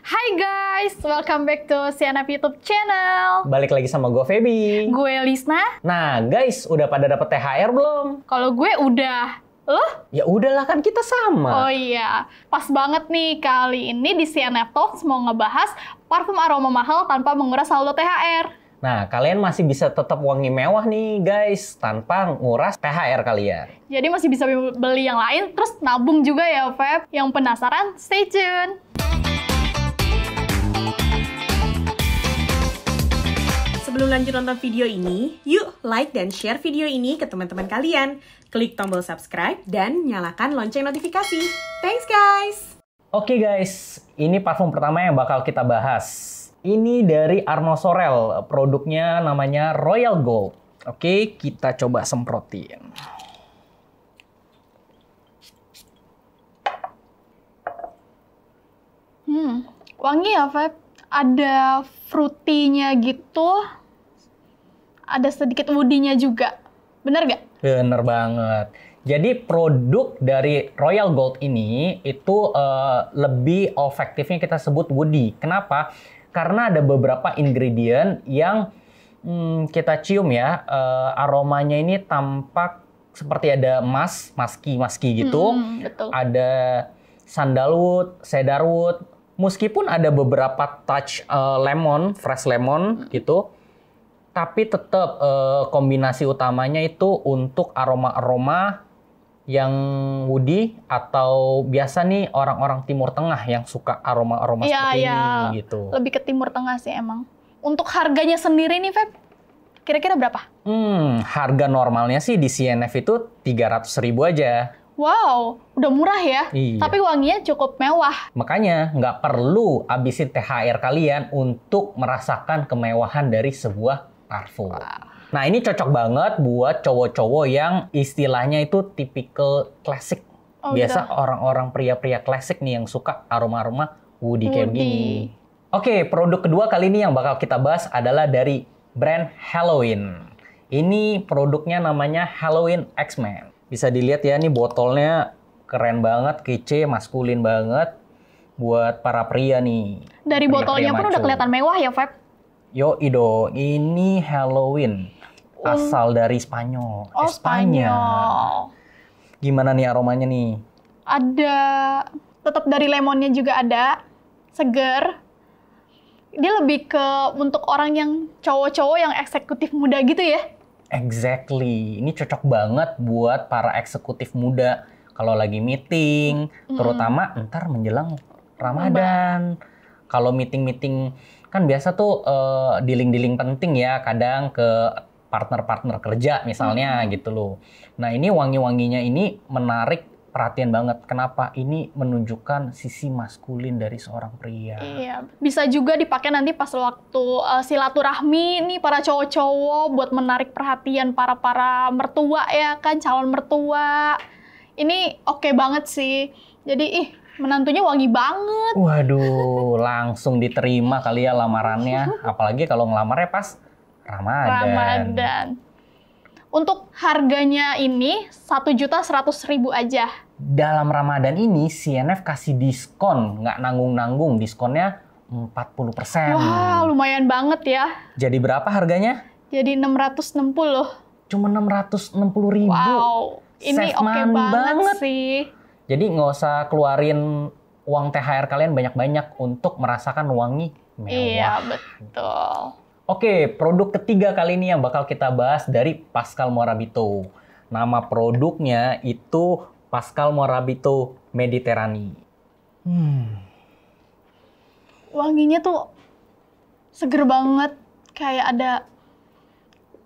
Hai guys, welcome back to Sianap YouTube channel. Balik lagi sama gue Feby. Gue Lisna. Nah guys, udah pada dapet THR belum? Kalau gue udah. Lo? Ya udahlah kan kita sama. Oh iya, pas banget nih kali ini di Sianap Talks mau ngebahas parfum aroma mahal tanpa menguras saldo THR. Nah, kalian masih bisa tetap wangi mewah nih guys, tanpa nguras THR kalian. Ya. Jadi masih bisa beli yang lain, terus nabung juga ya Feb. Yang penasaran, stay tune! Sebelum lanjut nonton video ini, yuk like dan share video ini ke teman-teman kalian. Klik tombol subscribe dan nyalakan lonceng notifikasi. Thanks guys! Oke okay guys, ini parfum pertama yang bakal kita bahas. Ini dari Arno Sorel, produknya namanya Royal Gold. Oke, kita coba semprotin. Hmm, wangi ya, Feb. Ada fruity-nya gitu, ada sedikit woody juga. Bener nggak? Bener banget. Jadi produk dari Royal Gold ini itu uh, lebih efektifnya kita sebut woody. Kenapa? Karena ada beberapa ingredient yang hmm, kita cium ya uh, aromanya ini tampak seperti ada emas, maski, maski gitu. Hmm, betul. Ada sandalwood, cedarwood. Meskipun ada beberapa touch uh, lemon, fresh lemon hmm. gitu tapi tetap uh, eh, kombinasi utamanya itu untuk aroma-aroma yang woody atau biasa nih orang-orang Timur Tengah yang suka aroma-aroma ya, seperti ya. ini gitu. Lebih ke Timur Tengah sih emang. Untuk harganya sendiri nih, Feb, kira-kira berapa? Hmm, harga normalnya sih di CNF itu 300 ribu aja. Wow, udah murah ya. Iya. Tapi wanginya cukup mewah. Makanya nggak perlu abisin THR kalian untuk merasakan kemewahan dari sebuah Parfum. Wow. Nah ini cocok banget buat cowok-cowok yang istilahnya itu tipikal klasik. Oh, Biasa orang-orang pria-pria klasik nih yang suka aroma-aroma woody, woody kayak begini. Oke, produk kedua kali ini yang bakal kita bahas adalah dari brand Halloween. Ini produknya namanya Halloween X-Men. Bisa dilihat ya, ini botolnya keren banget, kece, maskulin banget buat para pria nih. Dari pria -pria botolnya pria pun udah kelihatan mewah ya, Feb. Yo Ido, ini Halloween asal oh. dari Spanyol. Eh, oh, Spanyol. Gimana nih aromanya nih? Ada tetap dari lemonnya juga ada, seger. Dia lebih ke untuk orang yang cowok-cowok yang eksekutif muda gitu ya. Exactly. Ini cocok banget buat para eksekutif muda kalau lagi meeting, mm. terutama ntar menjelang Ramadan. Mbak kalau meeting-meeting kan biasa tuh uh, dealing-dealing penting ya kadang ke partner-partner kerja misalnya hmm. gitu loh. Nah, ini wangi-wanginya ini menarik perhatian banget. Kenapa? Ini menunjukkan sisi maskulin dari seorang pria. Iya, bisa juga dipakai nanti pas waktu uh, silaturahmi nih para cowok-cowok buat menarik perhatian para para mertua ya kan calon mertua. Ini oke okay banget sih. Jadi ih menantunya wangi banget. Waduh, langsung diterima kali ya lamarannya. Apalagi kalau ngelamarnya pas Ramadan. Ramadan. Untuk harganya ini satu juta seratus ribu aja. Dalam Ramadan ini CNF kasih diskon, nggak nanggung-nanggung. Diskonnya 40 persen. Wah, lumayan banget ya. Jadi berapa harganya? Jadi enam enam ratus puluh. Cuma enam enam ratus puluh ribu. Wow, ini oke okay banget, banget sih. Jadi nggak usah keluarin uang THR kalian banyak-banyak untuk merasakan wangi mewah. Iya, betul. Oke, produk ketiga kali ini yang bakal kita bahas dari Pascal Morabito. Nama produknya itu Pascal Morabito Mediterani. Hmm. Wanginya tuh seger banget, kayak ada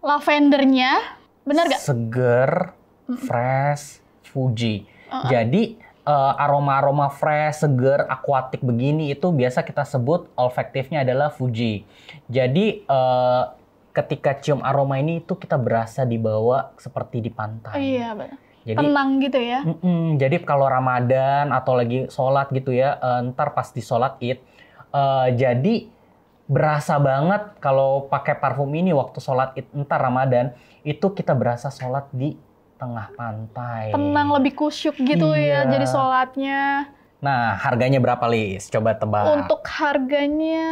lavendernya. Bener gak? Seger, fresh, Fuji. Uh -uh. Jadi eh, aroma-aroma fresh, seger, akuatik begini itu biasa kita sebut olfaktifnya adalah Fuji. Jadi uh, ketika cium aroma ini itu kita berasa dibawa seperti di pantai. Oh, iya benar. Jadi, tenang gitu ya. Mm -mm, jadi kalau Ramadan atau lagi sholat gitu ya, uh, ntar pas di sholat id, uh, jadi berasa banget kalau pakai parfum ini waktu sholat id ntar Ramadan itu kita berasa sholat di tengah pantai. Tenang, lebih kusyuk gitu ya iya. ya jadi sholatnya. Nah, harganya berapa, Lis? Coba tebak. Untuk harganya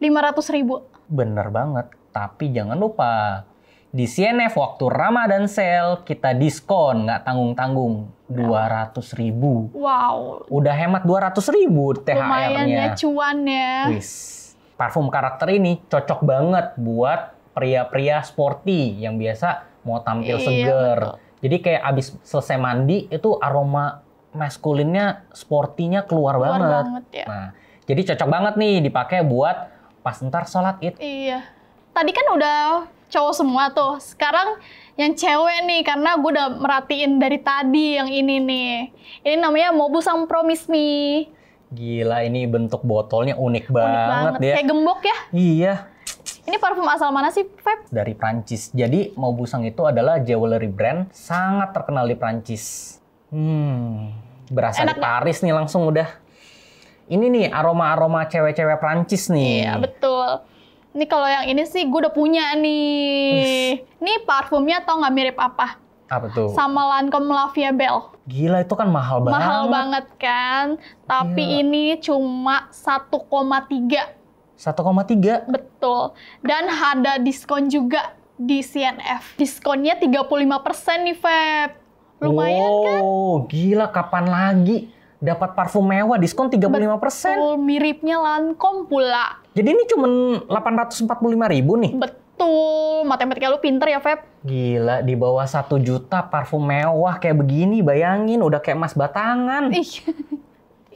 500 ribu. Bener banget. Tapi jangan lupa, di CNF waktu Ramadan sale kita diskon nggak tanggung-tanggung dua ratus ribu. Wow. Udah hemat dua ratus ribu THR-nya. Lumayan ya cuan ya. Wis. Parfum karakter ini cocok banget buat pria-pria sporty yang biasa mau tampil iya, seger. Betul. Jadi kayak abis selesai mandi itu aroma maskulinnya, sportinya keluar, keluar banget. banget ya. Nah, jadi cocok banget nih dipakai buat pas ntar sholat id. Iya. Tadi kan udah cowok semua tuh. Sekarang yang cewek nih, karena gue udah merhatiin dari tadi yang ini nih. Ini namanya Mobu Sang Promise Me. Gila, ini bentuk botolnya unik, unik banget, banget ya. Kayak gembok ya? Iya. Ini parfum asal mana sih, Feb? Dari Prancis. Jadi Maubusang itu adalah jewelry brand sangat terkenal di Prancis. Hmm, berasa Enak di Paris nih langsung udah. Ini nih aroma-aroma cewek-cewek Prancis nih. Iya, betul. Ini kalau yang ini sih gue udah punya nih. Ini parfumnya tau nggak mirip apa? Apa tuh? Sama Lancome La Vie Belle. Gila itu kan mahal banget. Mahal banget kan. Tapi Gila. ini cuma 1,3 1,3. Betul. Dan ada diskon juga di CNF. Diskonnya 35% nih, Feb. Lumayan wow, kan? gila kapan lagi dapat parfum mewah diskon 35%. Betul, miripnya Lancome pula. Jadi ini cuma 845 ribu nih? Betul, matematika lu pinter ya, Feb. Gila, di bawah 1 juta parfum mewah kayak begini, bayangin udah kayak emas batangan. Ih.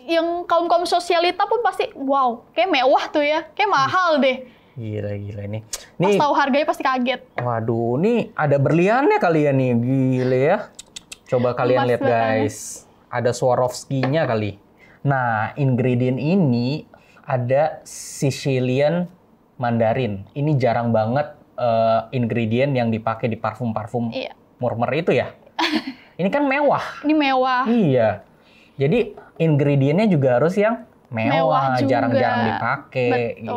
yang kaum kaum sosialita pun pasti wow, kayak mewah tuh ya, kayak mahal deh. Gila gila ini. Nih, Pas tahu harganya pasti kaget. Waduh, ini ada berliannya kali ya nih, gila ya. Coba kalian lihat guys, ada Swarovski-nya kali. Nah, ingredient ini ada Sicilian Mandarin. Ini jarang banget uh, ingredient yang dipakai di parfum-parfum iya. murmer itu ya. ini kan mewah. Ini mewah. Iya. Jadi ingredientnya juga harus yang mewah, jarang-jarang dipakai gitu.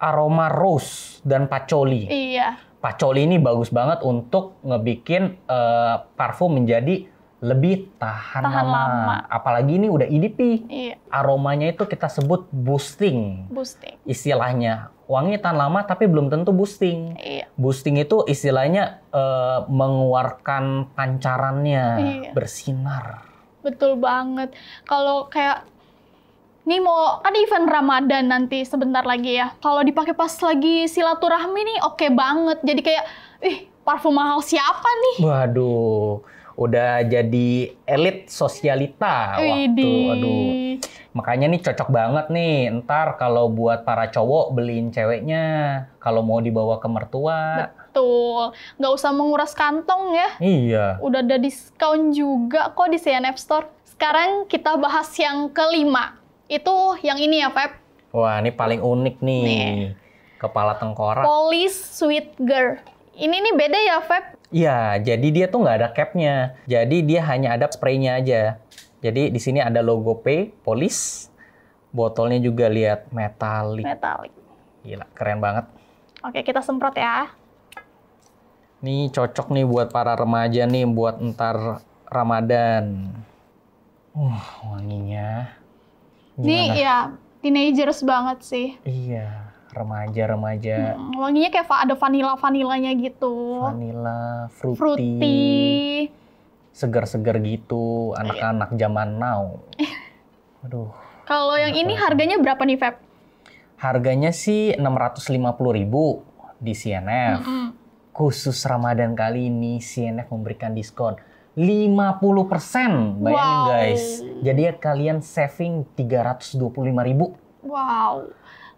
Aroma rose dan pacoli. Iya. Pacoli ini bagus banget untuk ngebikin uh, parfum menjadi lebih tahan, tahan lama. lama. Apalagi ini udah EDP. Iya. Aromanya itu kita sebut boosting. Boosting. Istilahnya wangi tahan lama tapi belum tentu boosting. Iya. Boosting itu istilahnya uh, mengeluarkan pancarannya, iya. bersinar betul banget. Kalau kayak ini mau kan event Ramadan nanti sebentar lagi ya. Kalau dipakai pas lagi silaturahmi nih oke okay banget. Jadi kayak ih parfum mahal siapa nih? Waduh udah jadi elit sosialita waktu aduh makanya nih cocok banget nih ntar kalau buat para cowok beliin ceweknya kalau mau dibawa ke mertua betul nggak usah menguras kantong ya iya udah ada diskon juga kok di CNF Store sekarang kita bahas yang kelima itu yang ini ya Feb wah ini paling unik nih, nih. kepala tengkorak Polis Sweet Girl ini nih beda ya Feb Iya, jadi dia tuh nggak ada capnya. Jadi dia hanya ada spraynya aja. Jadi di sini ada logo P, polis. Botolnya juga lihat metalik. Metalik. Gila, keren banget. Oke, kita semprot ya. Ini cocok nih buat para remaja nih, buat ntar Ramadan. Uh, wanginya. Gimana? Nih ya, teenagers banget sih. Iya remaja-remaja. Hmm, wanginya kayak ada vanila-vanilanya gitu. Vanila, fruity. fruity. Segar-segar gitu, eh. anak-anak zaman now. Aduh. Kalau yang ini harganya berapa nih, Feb? Harganya sih 650.000 di CNF. Mm -hmm. Khusus Ramadan kali ini CNF memberikan diskon 50%. Bayangin wow. guys. Jadi kalian saving 325.000. Wow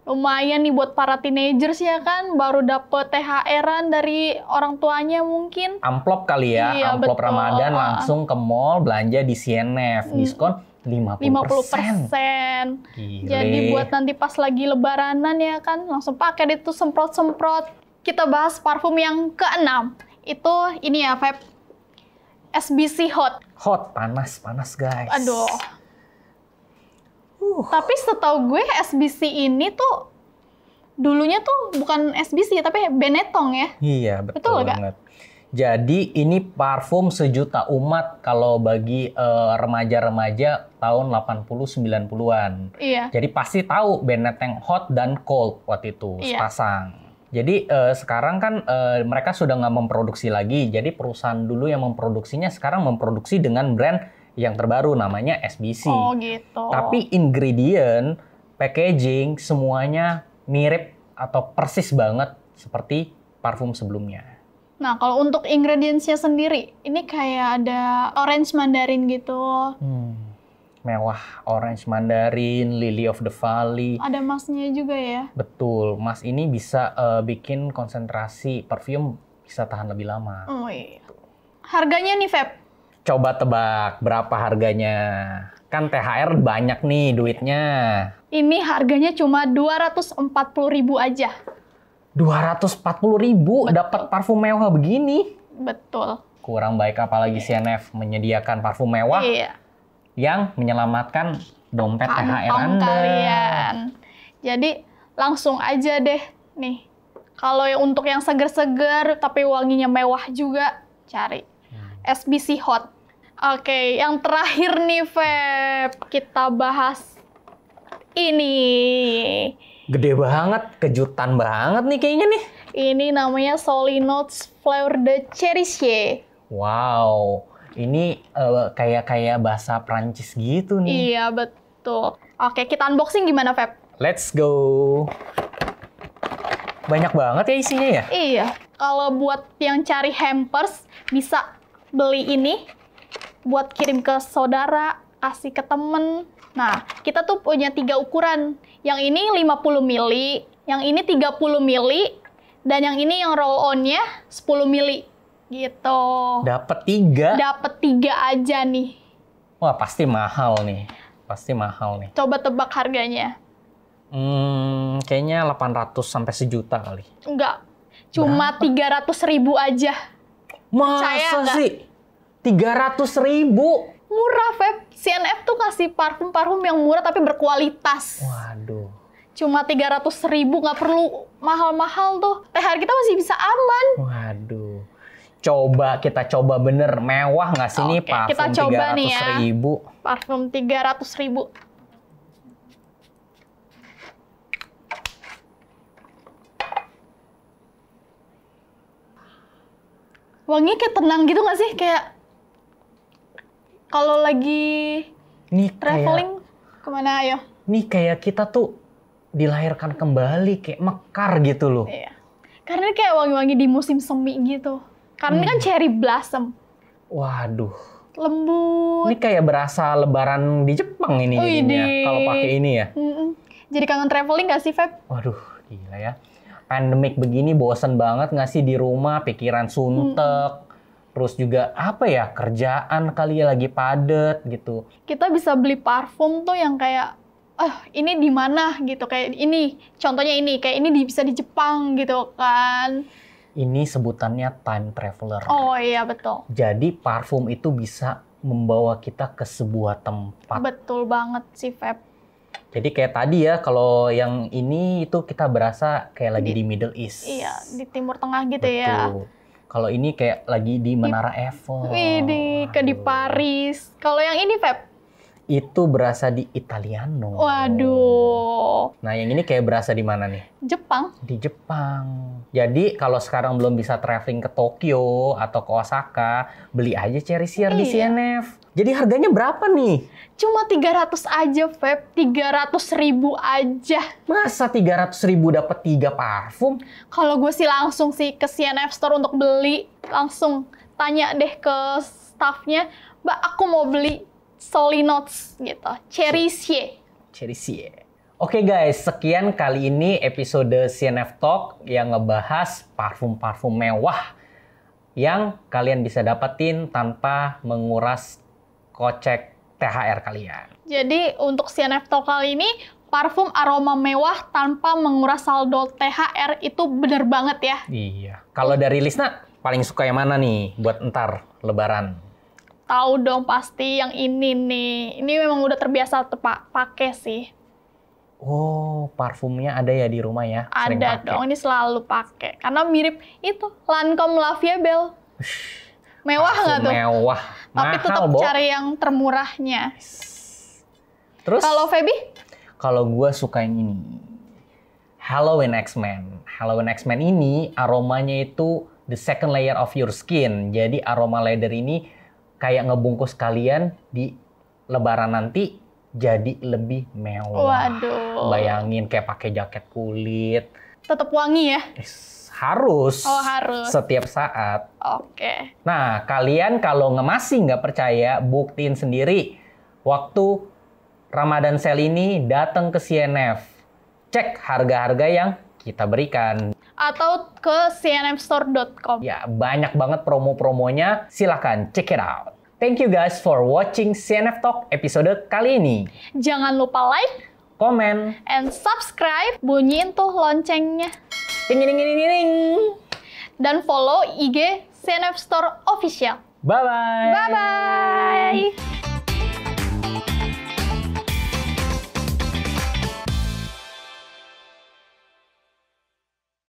lumayan nih buat para teenagers ya kan baru dapet THR-an dari orang tuanya mungkin amplop kali ya iya, amplop betul. Ramadan ah. langsung ke mall belanja di CNF hmm. diskon 50%. 50%. persen. Jadi buat nanti pas lagi lebaranan ya kan langsung pakai itu semprot-semprot. Kita bahas parfum yang keenam. Itu ini ya, Feb. SBC Hot. Hot, panas, panas guys. Aduh, Uh. Tapi setahu gue SBC ini tuh dulunya tuh bukan SBC tapi Benetton ya. Iya betul, betul banget. Gak? Jadi ini parfum sejuta umat kalau bagi remaja eh, remaja-remaja tahun 80-90-an. Iya. Jadi pasti tahu Benetton Hot dan Cold waktu itu iya. sepasang. Jadi uh, sekarang kan uh, mereka sudah nggak memproduksi lagi. Jadi perusahaan dulu yang memproduksinya sekarang memproduksi dengan brand yang terbaru namanya SBC. Oh gitu. Tapi ingredient, packaging semuanya mirip atau persis banget seperti parfum sebelumnya. Nah, kalau untuk ingredientsnya sendiri, ini kayak ada orange mandarin gitu. Hmm, mewah, orange mandarin, lily of the valley. Ada masnya juga ya? Betul, mas ini bisa uh, bikin konsentrasi parfum bisa tahan lebih lama. Oh iya. Harganya nih, Feb? Coba tebak berapa harganya? Kan THR banyak nih duitnya. Ini harganya cuma 240.000 ribu aja. 240.000 dapat parfum mewah begini? Betul. Kurang baik apalagi iya. CNF menyediakan parfum mewah iya. yang menyelamatkan dompet Kantong THR Anda. kalian. Jadi langsung aja deh nih. Kalau yang untuk yang seger-seger tapi wanginya mewah juga, cari. Hmm. SBC Hot. Oke, yang terakhir nih, Feb. Kita bahas ini. Gede banget, kejutan banget nih kayaknya nih. Ini namanya Soli Notes Flower de Cherisier. Wow, ini kayak eh, kayak kayak bahasa Prancis gitu nih. Iya, betul. Oke, kita unboxing gimana, Feb? Let's go. Banyak banget ya isinya ya? Iya. Kalau buat yang cari hampers, bisa beli ini buat kirim ke saudara, asih ke temen. Nah, kita tuh punya tiga ukuran. Yang ini 50 mili, yang ini 30 mili, dan yang ini yang roll onnya nya 10 mili. Gitu. Dapat tiga? Dapat tiga aja nih. Wah, pasti mahal nih. Pasti mahal nih. Coba tebak harganya. Hmm, kayaknya 800 sampai sejuta kali. Enggak. Cuma Berapa? 300 ribu aja. Masa Percaya sih? Enggak? 300 ribu. Murah, Feb. CNF tuh kasih parfum-parfum yang murah tapi berkualitas. Waduh. Cuma 300 ribu, nggak perlu mahal-mahal tuh. THR kita masih bisa aman. Waduh. Coba kita coba bener mewah nggak sih ini nih parfum kita coba 300 nih ya. ribu? Parfum 300 ribu. wanginya kayak tenang gitu nggak sih? Kayak kalau lagi nih traveling kayak, kemana ayo? Nih kayak kita tuh dilahirkan kembali kayak mekar gitu loh. Iya. Karena kayak wangi-wangi di musim semi gitu. Karena kan hmm. ini kan cherry blossom. Waduh. Lembut. Ini kayak berasa lebaran di Jepang ini Uidi. jadinya kalau pakai ini ya. Mm-mm. Jadi kangen traveling gak sih, Feb? Waduh, gila ya. Pandemik begini bosen banget gak sih di rumah, pikiran suntek. mm terus juga apa ya kerjaan kali ya lagi padet gitu kita bisa beli parfum tuh yang kayak oh ini di mana gitu kayak ini contohnya ini kayak ini bisa di Jepang gitu kan ini sebutannya time traveler oh iya betul jadi parfum itu bisa membawa kita ke sebuah tempat betul banget sih Feb jadi kayak tadi ya kalau yang ini itu kita berasa kayak lagi di, di Middle East iya di Timur Tengah gitu ya. betul. ya kalau ini kayak lagi di Menara Eiffel. Ini ke di Paris. Kalau yang ini Feb itu berasa di Italiano. Waduh. Nah, yang ini kayak berasa di mana nih? Jepang. Di Jepang. Jadi kalau sekarang belum bisa traveling ke Tokyo atau ke Osaka, beli aja cherry sear di iya. CNF. Jadi harganya berapa nih? Cuma 300 aja, Feb. 300 ribu aja. Masa 300 ribu dapat 3 parfum? Kalau gue sih langsung sih ke CNF Store untuk beli. Langsung tanya deh ke staffnya, Mbak aku mau beli Solinots gitu. Cherisie. Cherisie. Oke okay guys, sekian kali ini episode CNF Talk yang ngebahas parfum-parfum mewah yang kalian bisa dapetin tanpa menguras kocek THR kalian. Jadi untuk CNF Talk kali ini parfum aroma mewah tanpa menguras saldo THR itu bener banget ya. Iya. Kalau dari Lisna paling suka yang mana nih buat ntar lebaran? tahu dong pasti yang ini nih. Ini memang udah terbiasa pakai sih. Oh, parfumnya ada ya di rumah ya? ada pake. dong, ini selalu pakai. Karena mirip itu, Lancome La Belle. Mewah nggak tuh? Mewah. Tapi Mahal, tetap cari yang termurahnya. Terus? Kalau Feby? Kalau gue suka yang ini. Halloween X-Men. Halloween X-Men ini aromanya itu the second layer of your skin. Jadi aroma leather ini kayak ngebungkus kalian di lebaran nanti jadi lebih mewah. Waduh. Bayangin kayak pakai jaket kulit. Tetap wangi ya? Harus. Oh harus. Setiap saat. Oke. Okay. Nah kalian kalau masih nggak percaya buktiin sendiri. Waktu Ramadan Sale ini datang ke CNF. Cek harga-harga yang kita berikan. Atau ke cnfstore.com. Ya, banyak banget promo-promonya. Silahkan check it out. Thank you guys for watching CNF Talk episode kali ini. Jangan lupa like, comment, and subscribe. Bunyiin tuh loncengnya. ding ding ding ding. Dan follow IG CNF Store Official. Bye bye. Bye bye.